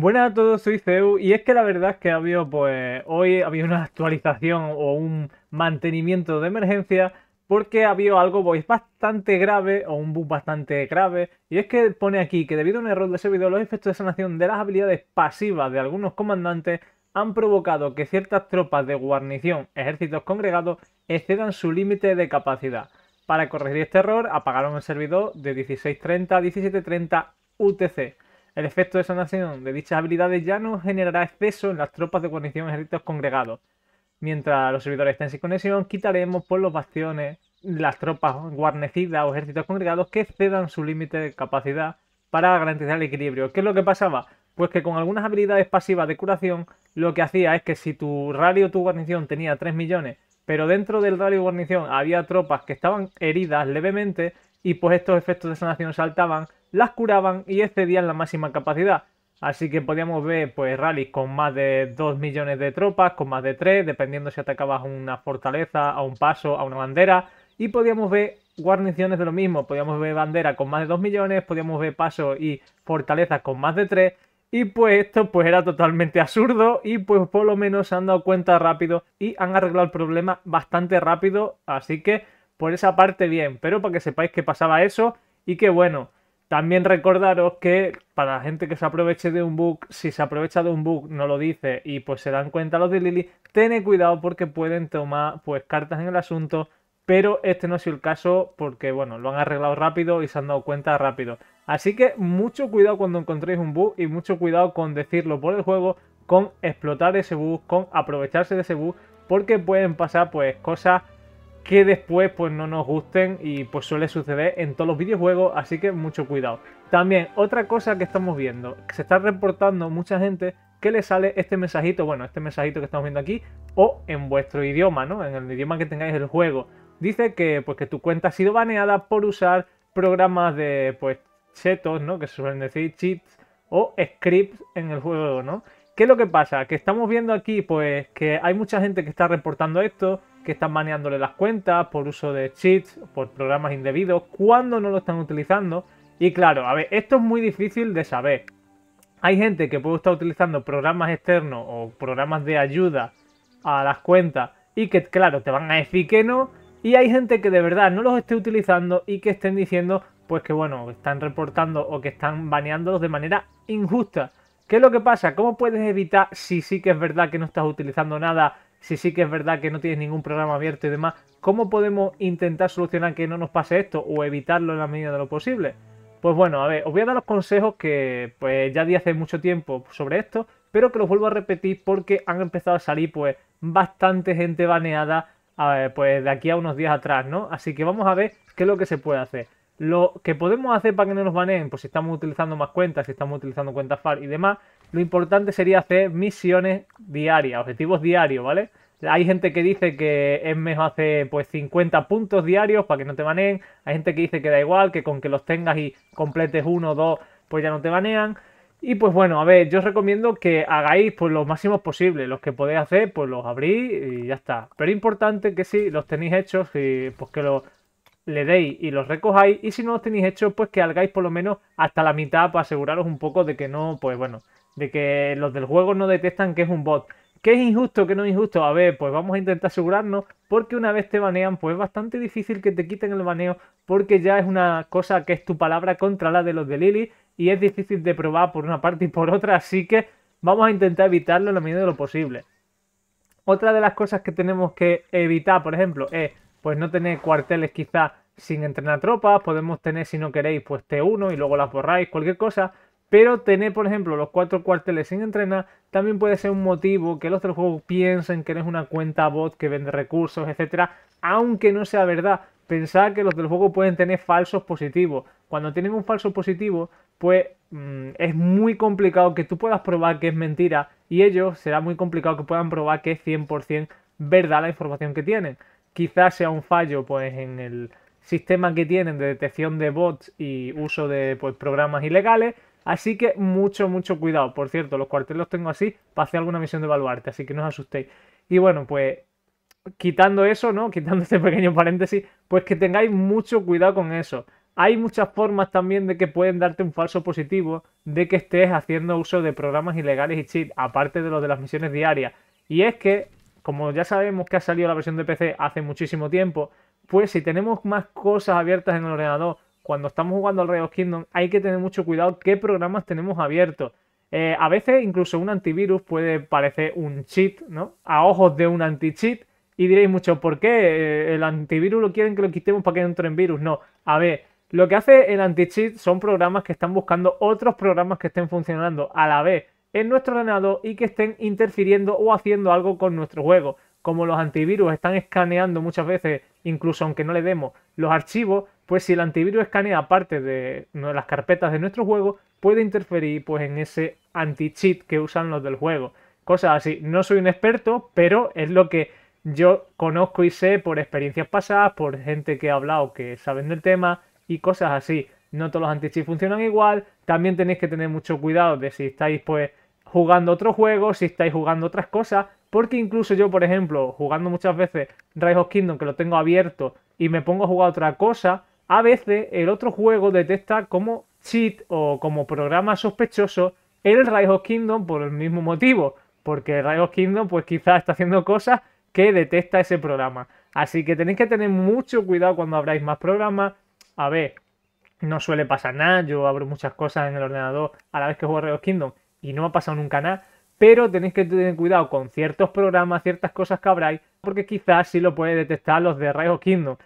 Buenas a todos, soy Ceu y es que la verdad es que ha habido, pues, hoy había una actualización o un mantenimiento de emergencia porque ha habido algo pues, bastante grave o un bug bastante grave y es que pone aquí que debido a un error de servidor los efectos de sanación de las habilidades pasivas de algunos comandantes han provocado que ciertas tropas de guarnición, ejércitos congregados, excedan su límite de capacidad. Para corregir este error apagaron el servidor de 16.30 a 17.30 UTC el efecto de sanación de dichas habilidades ya no generará exceso en las tropas de guarnición y ejércitos congregados. Mientras los servidores estén sin conexión, quitaremos por los bastiones las tropas guarnecidas o ejércitos congregados que excedan su límite de capacidad para garantizar el equilibrio. ¿Qué es lo que pasaba? Pues que con algunas habilidades pasivas de curación, lo que hacía es que si tu radio o tu guarnición tenía 3 millones, pero dentro del radio o guarnición había tropas que estaban heridas levemente, y pues estos efectos de sanación saltaban, las curaban y excedían la máxima capacidad. Así que podíamos ver pues rallies con más de 2 millones de tropas, con más de 3, dependiendo si atacabas una fortaleza, a un paso, a una bandera. Y podíamos ver guarniciones de lo mismo, podíamos ver bandera con más de 2 millones, podíamos ver pasos y fortalezas con más de 3. Y pues esto pues era totalmente absurdo y pues por lo menos se han dado cuenta rápido y han arreglado el problema bastante rápido. Así que por esa parte bien, pero para que sepáis que pasaba eso y que bueno, también recordaros que para la gente que se aproveche de un bug, si se aprovecha de un bug, no lo dice y pues se dan cuenta los de Lily. tened cuidado porque pueden tomar pues cartas en el asunto, pero este no ha sido el caso porque bueno, lo han arreglado rápido y se han dado cuenta rápido. Así que mucho cuidado cuando encontréis un bug y mucho cuidado con decirlo por el juego, con explotar ese bug, con aprovecharse de ese bug, porque pueden pasar pues cosas que después pues no nos gusten y pues suele suceder en todos los videojuegos, así que mucho cuidado. También otra cosa que estamos viendo, que se está reportando mucha gente que le sale este mensajito, bueno, este mensajito que estamos viendo aquí, o en vuestro idioma, ¿no? En el idioma que tengáis el juego. Dice que pues que tu cuenta ha sido baneada por usar programas de pues chetos, ¿no? Que suelen decir cheats o scripts en el juego, ¿no? ¿Qué es lo que pasa? Que estamos viendo aquí pues que hay mucha gente que está reportando esto, que están baneándole las cuentas por uso de cheats, por programas indebidos, cuando no lo están utilizando. Y claro, a ver, esto es muy difícil de saber. Hay gente que puede estar utilizando programas externos o programas de ayuda a las cuentas y que, claro, te van a decir que no. Y hay gente que de verdad no los esté utilizando y que estén diciendo, pues que bueno, están reportando o que están baneándolos de manera injusta. ¿Qué es lo que pasa? ¿Cómo puedes evitar si sí que es verdad que no estás utilizando nada si sí que es verdad que no tienes ningún programa abierto y demás, ¿cómo podemos intentar solucionar que no nos pase esto o evitarlo en la medida de lo posible? Pues bueno, a ver, os voy a dar los consejos que pues ya di hace mucho tiempo sobre esto, pero que los vuelvo a repetir porque han empezado a salir pues bastante gente baneada eh, pues de aquí a unos días atrás, ¿no? Así que vamos a ver qué es lo que se puede hacer. Lo que podemos hacer para que no nos baneen, pues si estamos utilizando más cuentas, si estamos utilizando cuentas FAR y demás, lo importante sería hacer misiones diarias, objetivos diarios, ¿vale? Hay gente que dice que es mejor hacer pues 50 puntos diarios para que no te baneen. Hay gente que dice que da igual, que con que los tengas y completes uno o dos, pues ya no te banean. Y pues bueno, a ver, yo os recomiendo que hagáis pues los máximos posibles. Los que podéis hacer, pues los abrís y ya está. Pero importante que si los tenéis hechos, y, pues que los le deis y los recojáis. Y si no los tenéis hecho pues que hagáis por lo menos hasta la mitad para aseguraros un poco de que no, pues bueno, de que los del juego no detectan que es un bot. ¿Qué es injusto? ¿Qué no es injusto? A ver, pues vamos a intentar asegurarnos, porque una vez te banean, pues es bastante difícil que te quiten el baneo, porque ya es una cosa que es tu palabra contra la de los de Lily, y es difícil de probar por una parte y por otra, así que vamos a intentar evitarlo en la de lo posible. Otra de las cosas que tenemos que evitar, por ejemplo, es pues no tener cuarteles quizás sin entrenar tropas, podemos tener si no queréis pues T1 y luego las borráis, cualquier cosa, pero tener por ejemplo los cuatro cuarteles sin entrenar también puede ser un motivo que los del juego piensen que eres una cuenta bot que vende recursos, etcétera, aunque no sea verdad. Pensad que los del juego pueden tener falsos positivos. Cuando tienen un falso positivo, pues mm, es muy complicado que tú puedas probar que es mentira y ellos será muy complicado que puedan probar que es 100% verdad la información que tienen quizás sea un fallo pues en el sistema que tienen de detección de bots y uso de pues, programas ilegales. Así que mucho, mucho cuidado. Por cierto, los cuarteles los tengo así para hacer alguna misión de baluarte, así que no os asustéis. Y bueno, pues quitando eso, ¿no? Quitando este pequeño paréntesis, pues que tengáis mucho cuidado con eso. Hay muchas formas también de que pueden darte un falso positivo de que estés haciendo uso de programas ilegales y cheat, aparte de los de las misiones diarias. Y es que como ya sabemos que ha salido la versión de PC hace muchísimo tiempo, pues si tenemos más cosas abiertas en el ordenador, cuando estamos jugando al of Kingdom, hay que tener mucho cuidado qué programas tenemos abiertos. Eh, a veces incluso un antivirus puede parecer un cheat, ¿no? A ojos de un anti-cheat. Y diréis mucho, ¿por qué eh, el antivirus lo quieren que lo quitemos para que en virus? No, a ver, lo que hace el anti-cheat son programas que están buscando otros programas que estén funcionando a la vez en nuestro ordenador y que estén interfiriendo o haciendo algo con nuestro juego. Como los antivirus están escaneando muchas veces, incluso aunque no le demos los archivos, pues si el antivirus escanea parte de las carpetas de nuestro juego, puede interferir pues, en ese anti-cheat que usan los del juego. Cosas así. No soy un experto, pero es lo que yo conozco y sé por experiencias pasadas, por gente que ha hablado que saben del tema y cosas así. No todos los anti-cheat funcionan igual, también tenéis que tener mucho cuidado de si estáis pues jugando otros juegos, si estáis jugando otras cosas, porque incluso yo, por ejemplo, jugando muchas veces Rise of Kingdom, que lo tengo abierto, y me pongo a jugar otra cosa, a veces el otro juego detecta como cheat o como programa sospechoso el Rise of Kingdom por el mismo motivo, porque el Rise of Kingdom pues quizás está haciendo cosas que detecta ese programa. Así que tenéis que tener mucho cuidado cuando abráis más programas. A ver, no suele pasar nada. Yo abro muchas cosas en el ordenador a la vez que juego Raid Kingdom y no ha pasado nunca nada. Pero tenéis que tener cuidado con ciertos programas, ciertas cosas que habráis, porque quizás sí lo puede detectar los de Rayos Kingdom.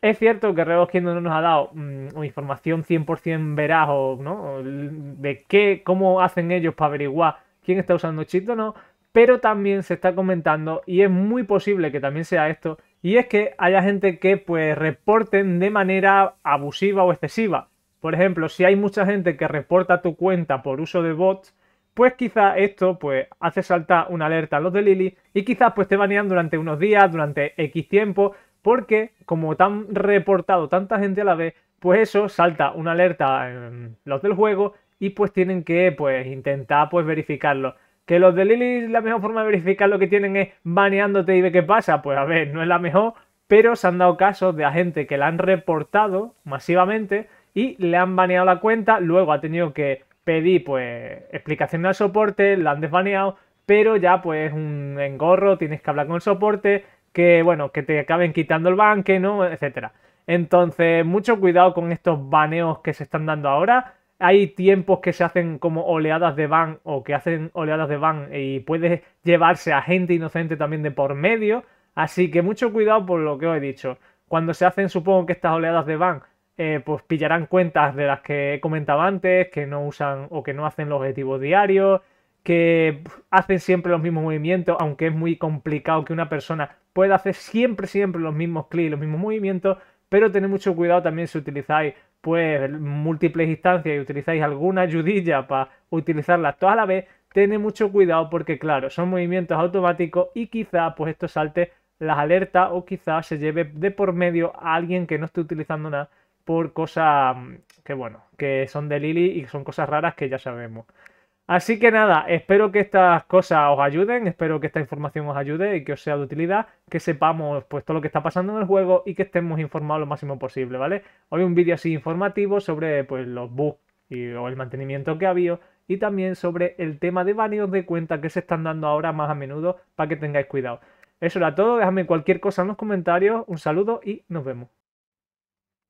Es cierto que Raid Kingdom no nos ha dado mm, información 100% veraz o, ¿no? de qué, cómo hacen ellos para averiguar quién está usando Chit o no, pero también se está comentando, y es muy posible que también sea esto, y es que haya gente que pues reporten de manera abusiva o excesiva. Por ejemplo, si hay mucha gente que reporta tu cuenta por uso de bots, pues quizá esto pues hace saltar una alerta a los de Lily y quizás pues te banean durante unos días, durante X tiempo, porque como te han reportado tanta gente a la vez, pues eso salta una alerta en los del juego y pues tienen que pues intentar pues verificarlo. Que los de Lilith la mejor forma de verificar lo que tienen es baneándote y ver qué pasa. Pues a ver, no es la mejor, pero se han dado casos de gente que la han reportado masivamente y le han baneado la cuenta, luego ha tenido que pedir pues explicación al soporte, la han desbaneado, pero ya pues un engorro, tienes que hablar con el soporte, que bueno, que te acaben quitando el banque, ¿no? etcétera. Entonces, mucho cuidado con estos baneos que se están dando ahora hay tiempos que se hacen como oleadas de ban o que hacen oleadas de ban y puede llevarse a gente inocente también de por medio. Así que mucho cuidado por lo que os he dicho. Cuando se hacen, supongo que estas oleadas de ban, eh, pues pillarán cuentas de las que he comentado antes, que no usan o que no hacen los objetivos diarios, que hacen siempre los mismos movimientos, aunque es muy complicado que una persona pueda hacer siempre, siempre los mismos clics, los mismos movimientos, pero tened mucho cuidado también si utilizáis pues múltiples instancias y utilizáis alguna ayudilla para utilizarlas todas a la vez, tened mucho cuidado porque claro, son movimientos automáticos y quizá pues esto salte las alertas o quizá se lleve de por medio a alguien que no esté utilizando nada por cosas mm, que bueno, que son de Lily y son cosas raras que ya sabemos. Así que nada, espero que estas cosas os ayuden, espero que esta información os ayude y que os sea de utilidad, que sepamos pues todo lo que está pasando en el juego y que estemos informados lo máximo posible, ¿vale? Hoy un vídeo así informativo sobre pues los bugs y, o el mantenimiento que ha habido y también sobre el tema de varios de cuenta que se están dando ahora más a menudo para que tengáis cuidado. Eso era todo, dejadme cualquier cosa en los comentarios, un saludo y nos vemos.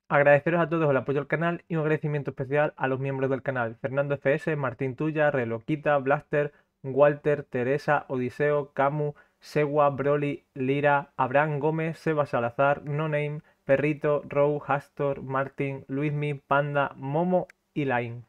Agradeceros a todos el apoyo al canal y un agradecimiento especial a los miembros del canal, Fernando FS, Martín Tuya, Reloquita, Blaster, Walter, Teresa, Odiseo, Camu, Segua, Broly, Lira, Abraham Gómez, Seba Salazar, No Name, Perrito, Row, Hastor, Martin, Luismi, Panda, Momo y Lain.